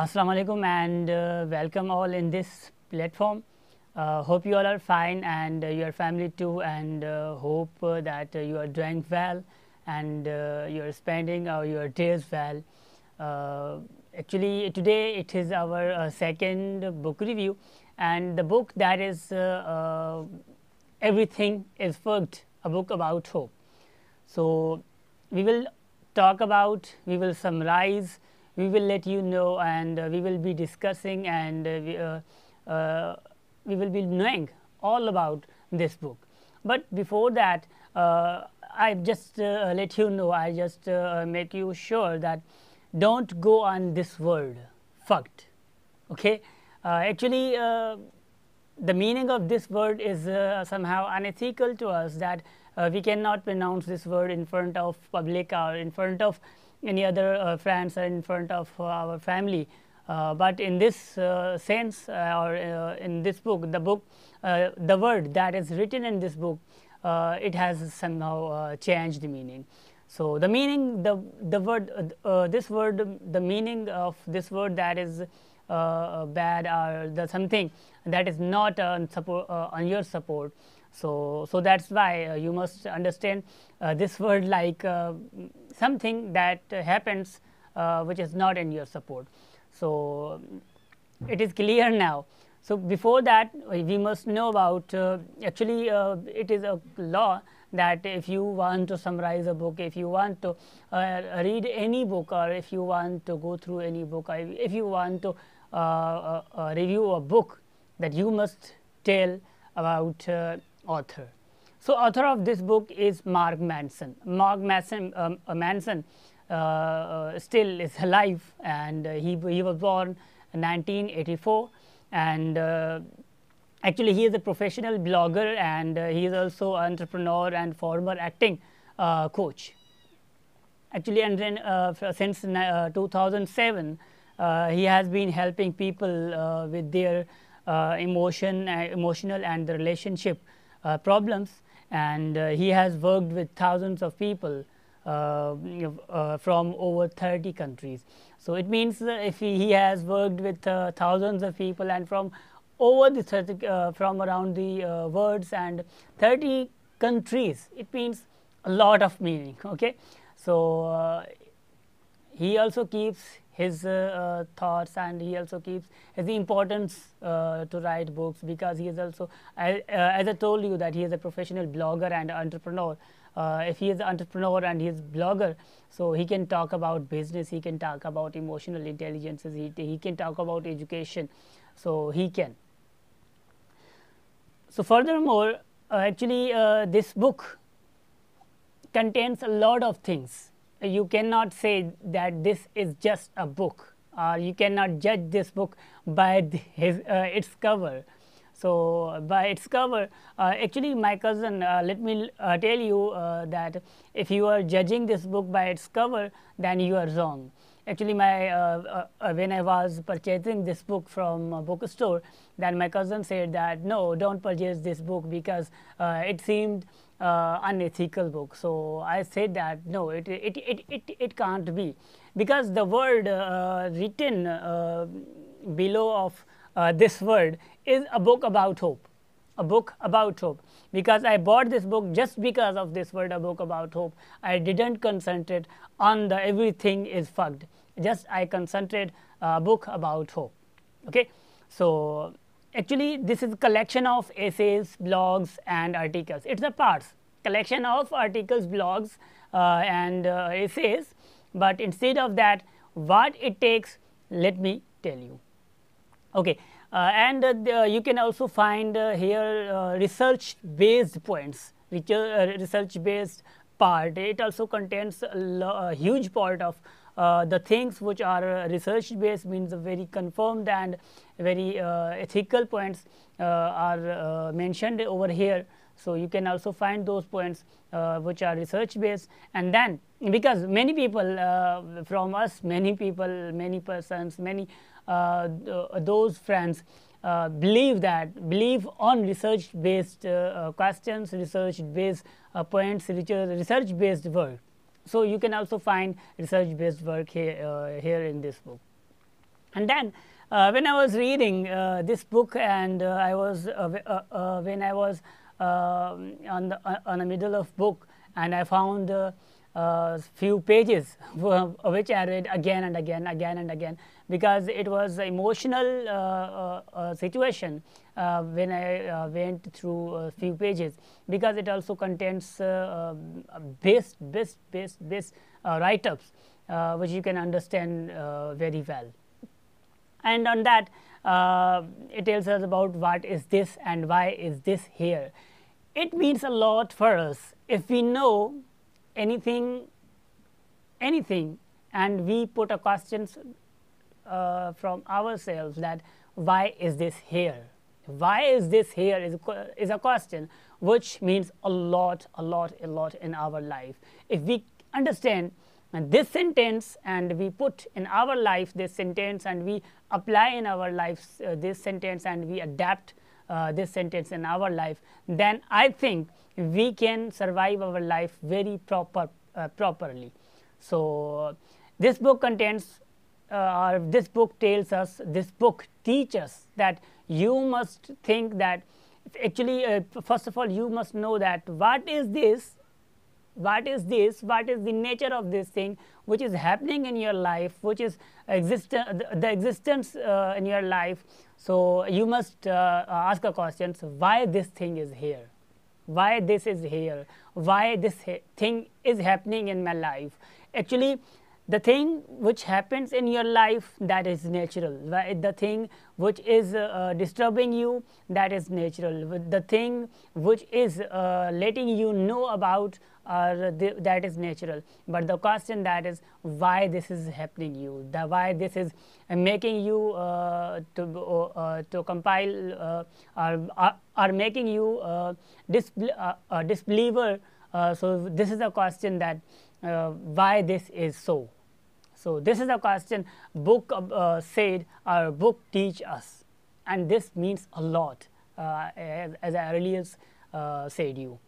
Assalamu alaikum and uh, welcome all in this platform. Uh, hope you all are fine and uh, your family too and uh, hope uh, that uh, you are doing well and you are spending your days well. actually today it is our second book review and the book that is Everything is Fucked, a book about hope. So we will talk about, we will summarize we will let you know and uh, we will be discussing and uh, we, uh, uh, will be knowing all about this book. But before that, uh, I just let you know, I just make you sure that don't go on this word, fucked. Okay? actually, the meaning of this word is somehow unethical to us that we cannot pronounce this word in front of public or in front of any other uh, friends or in front of uh, our family. Uh, but in this sense or in this book, the book, the word that is written in this book, it has somehow changed the meaning. So the meaning, the the word, uh, this word, the meaning of this word that is uh, bad or the something that is not on, support, uh, on your support. So, so that's why uh, you must understand uh, this word like uh, something that happens uh, which is not in your support. So, it is clear now. So, before that we must know about uh, actually uh, it is a law that if you want to summarize a book, if you want to read any book or if you want to go through any book or if you want to review a book that you must tell about author. So author of this book is Mark Manson. Mark Manson, um, uh, Manson uh, uh, still is alive and uh, he, he was born in 1984 and uh, actually he is a professional blogger and uh, he is also an entrepreneur and former acting coach. Actually and then since 2007 he has been helping people with their emotion, emotional and the relationship uh, problems and uh, he has worked with thousands of people uh, from over 30 countries. So it means if he, he, has worked with thousands of people and from over the 30, from around the worlds and 30 countries, it means a lot of meaning. Okay, so he also keeps his uh, uh, thoughts and he also keeps his importance uh, to write books because he is also, uh, as I told you that he is a professional blogger and entrepreneur. Uh, if he is an entrepreneur and he is blogger, so he can talk about business, he can talk about emotional intelligences, he, he can talk about education, so he can. So furthermore, actually this book contains a lot of things you cannot say that this is just a book or you cannot judge this book by his, uh, its cover. So, by its cover, uh, actually my cousin, uh, let me uh, tell you uh, that if you are judging this book by its cover, then you are wrong actually my uh, uh, uh, when I was purchasing this book from a bookstore, then my cousin said that no, don't purchase this book because uh, it seemed uh, unethical book. So I said that no, it it it it, it can't be because the word uh, written below of this word is a book about hope a book about hope because I bought this book just because of this word, a book about hope. I didn't concentrate on the everything is fucked just I concentrated a uh, book about hope. Okay, so actually this is collection of essays, blogs and articles. It's a parts collection of articles, blogs uh, and uh, essays. But instead of that, what it takes, let me tell you. Okay, uh, and uh, the, you can also find uh, here research-based points, which research-based part. It also contains a, a huge part of uh, the things which are uh, research based means very confirmed and very uh, ethical points are mentioned over here. So, you can also find those points uh, which are research based and then because many people uh, from us, many people, many persons, many uh, those friends believe that, believe on research based questions, research based points, research based work. So you can also find research-based work here, uh, here in this book. And then uh, when I was reading uh, this book, and uh, I was uh, uh, when I was um, on the on the middle of book, and I found uh, few pages which I read again and again, again and again because it was an emotional uh, uh, uh situation uh, when I uh, went through a few pages because it also contains uh, um, best, best, best, best write-ups which you can understand very well. And on that, it tells us about what is this and why is this here. It means a lot for us if we know anything anything and we put a questions uh, from ourselves that why is this here why is this here is a, is a question which means a lot a lot a lot in our life if we understand this sentence and we put in our life this sentence and we apply in our lives uh, this sentence and we adapt uh, this sentence in our life, then I think we can survive our life very proper uh, properly. So this book contains uh, or this book tells us, this book teaches that you must think that actually, uh, first of all, you must know that what is this what is this what is the nature of this thing which is happening in your life which is exist the, existence uh, in your life so you must uh, ask a question so why this thing is here why this is here why this thing is happening in my life actually the thing which happens in your life that is natural the thing which is uh, uh, disturbing you that is natural the thing which is uh, letting you know about uh, the, that is natural but the question that is why this is happening you the why this is making you uh, to uh, to compile or, are making you uh, disbeliever so this is a question that uh, why this is so. So this is the question book uh, said our book teach us and this means a lot uh, as, as, I earlier uh, said you.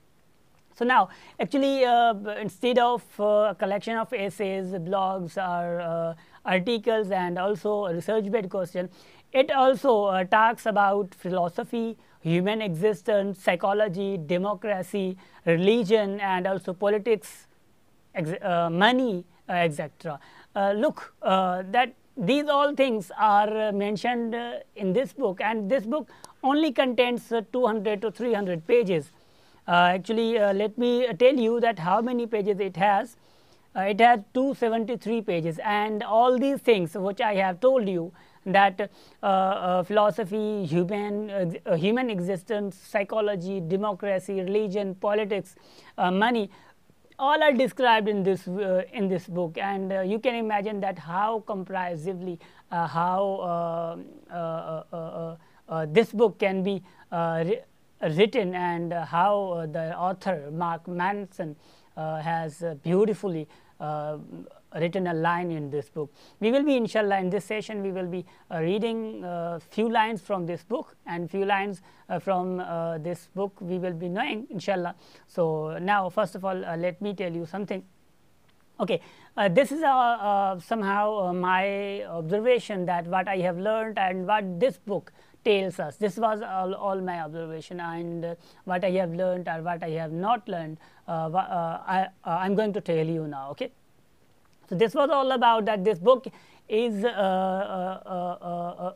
So now actually uh, instead of uh, a collection of essays, blogs or uh, articles and also research based question, it also talks about philosophy, human existence, psychology, democracy, religion and also politics, money, etc. Uh, look, uh, that these all things are uh, mentioned in this book and this book only contains 200 to 300 pages. actually, let me tell you that how many pages it has. it has 273 pages and all these things which I have told you that uh, uh, philosophy, human, uh, human existence, psychology, democracy, religion, politics, money, all are described in this uh, in this book and uh, you can imagine that how comprehensively uh, how uh, uh, uh, this book can be written and how the author Mark Manson has beautifully written a line in this book. We will be inshallah in this session we will be uh, reading uh, few lines from this book and few lines uh, from uh, this book we will be knowing inshallah. So, now first of all uh, let me tell you something. Okay, uh, this is somehow my observation that what I have learned and what this book tells us. This was all, all my observation and uh, what I have learned or what I have not learned, uh, uh, I, am going to tell you now. Okay. So this was all about that this book is uh, uh, uh,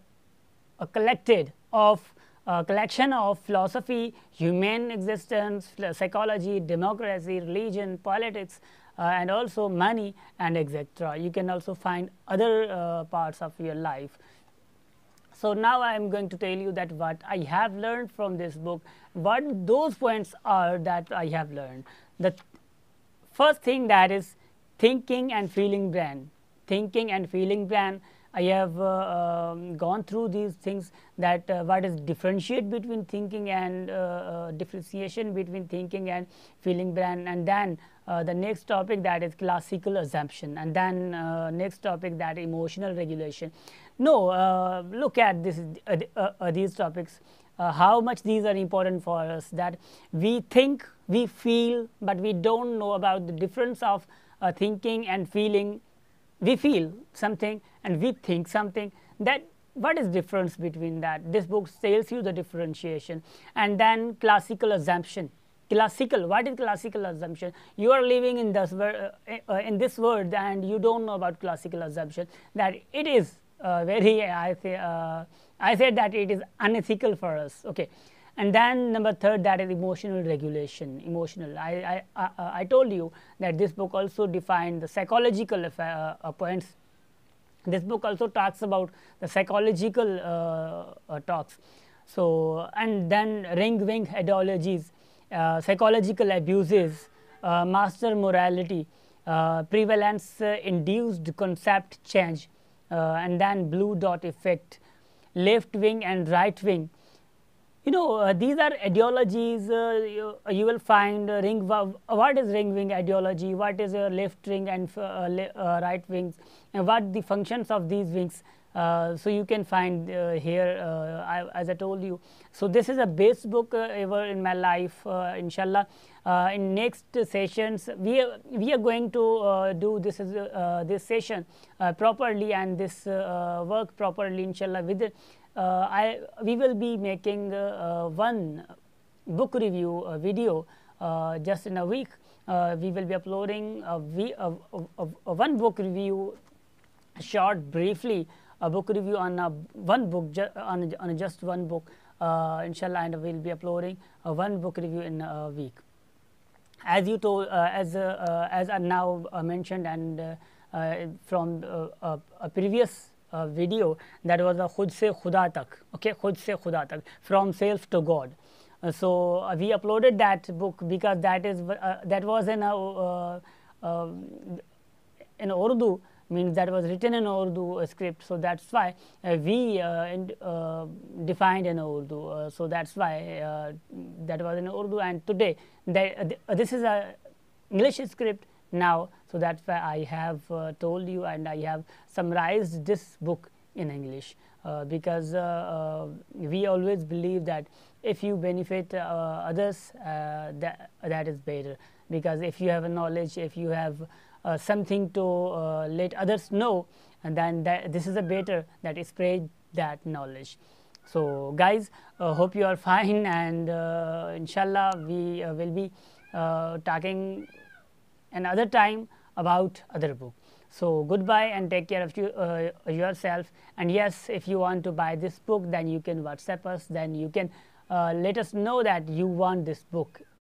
a collected of a collection of philosophy, human existence, psychology, democracy, religion, politics, uh, and also money and etc. You can also find other uh, parts of your life. So now I am going to tell you that what I have learned from this book, what those points are that I have learned. The first thing that is thinking and feeling brain thinking and feeling brain I have uh, um, gone through these things that uh, what is differentiate between thinking and uh, uh differentiation between thinking and feeling brain and then uh, the next topic that is classical assumption and then uh, next topic that emotional regulation. No, look at this, these topics, how much these are important for us that we think, we feel, but we don't know about the difference of uh, thinking and feeling we feel something and we think something that what is difference between that this book tells you the differentiation and then classical assumption classical what is classical assumption you are living in this uh, uh, in this world and you don't know about classical assumption that it is uh, very i say uh, i said that it is unethical for us okay and then number third, that is emotional regulation. Emotional. I, I, I, I told you that this book also defined the psychological uh, uh, points. This book also talks about the psychological uh, uh, talks. So, and then ring wing ideologies, uh, psychological abuses, uh, master morality, prevalence induced concept change, and then blue dot effect, left wing and right wing you know, uh, these are ideologies. Uh, you, uh, you, will find uh, ring. What is ring wing ideology? What is left wing and uh, le uh, right wings? And what the functions of these wings? Uh, so you can find uh, here uh, I, as I told you. So this is a best book ever in my life inshallah. in next sessions we are, we are going to do this is this session properly and this work properly inshallah with it. Uh, I we will be making uh, one book review video just in a week. we will be uploading a, a, a, a, one book review short briefly a book review on uh, one book, on, uh, on just one book, uh, inshallah, and we'll be uploading uh, one book review in a week. As you told, uh, as uh, as I now mentioned, and from a previous video, that was a Khud se Khuda tak, okay, Khud se Khuda tak, from self to God. so we uploaded that book because that is that was in a in Urdu means that was written in Urdu uh, script. So that's why uh, we uh, in, defined in Urdu. so that's why that was in Urdu. And today this is a English script now. So that's why I have told you and I have summarized this book in English. Uh, because uh, uh, we always believe that if you benefit others, that, that is better. Because if you have a knowledge, if you have uh, something to uh, let others know and then that, this is a better that spread that knowledge. So guys, uh, hope you are fine and inshallah we will be talking another time about other book. So goodbye and take care of you, uh, yourself. And yes, if you want to buy this book, then you can WhatsApp us. Then you can uh, let us know that you want this book.